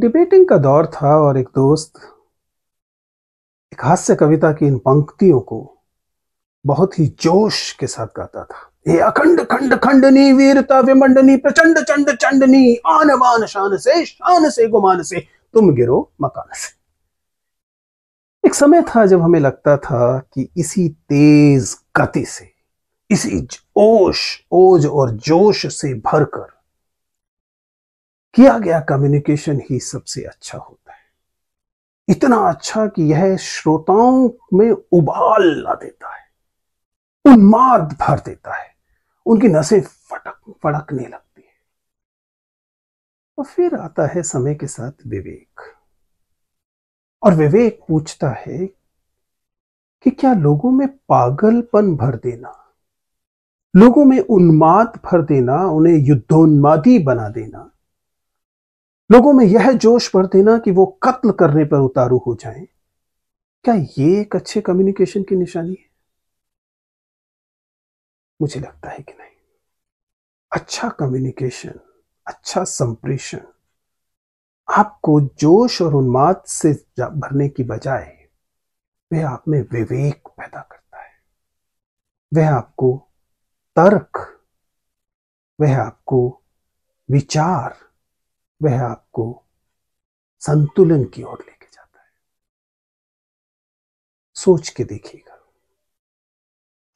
debating का दौर था और एक दोस्त एक हास्य कविता की इन पंक्तियों को बहुत ही जोश के साथ गाता था ये अखंड खंड खंडनी वीरता विमंडनी प्रचंड चंड चंडनी आन वान शान से शान से गुमान से तुम गिरो मकान से एक समय था जब हमें लगता था कि इसी तेज गति से इसी ओश ओज और जोश से भरकर किया गया कम्युनिकेशन ही सबसे अच्छा होता है इतना अच्छा कि यह श्रोताओं में उबाल ला देता है उन्माद भर देता है उनकी नसें फटक फड़कने लगती है और फिर आता है समय के साथ विवेक और विवेक पूछता है कि क्या लोगों में पागलपन भर देना लोगों में उन्माद भर देना उन्हें युद्धोन्मादी बना देना लोगों में यह जोश भर देना कि वो कत्ल करने पर उतारू हो जाएं, क्या ये एक अच्छे कम्युनिकेशन की निशानी है मुझे लगता है कि नहीं अच्छा कम्युनिकेशन अच्छा संप्रेषण आपको जोश और उन्माद से भरने की बजाय वह आप में विवेक पैदा करता है वह आपको तर्क वह आपको विचार वह आपको संतुलन की ओर लेके जाता है सोच के देखिएगा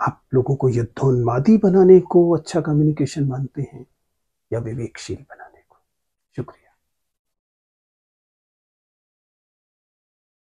आप लोगों को युद्धोन्मादी बनाने को अच्छा कम्युनिकेशन मानते हैं या विवेकशील बनाने को शुक्रिया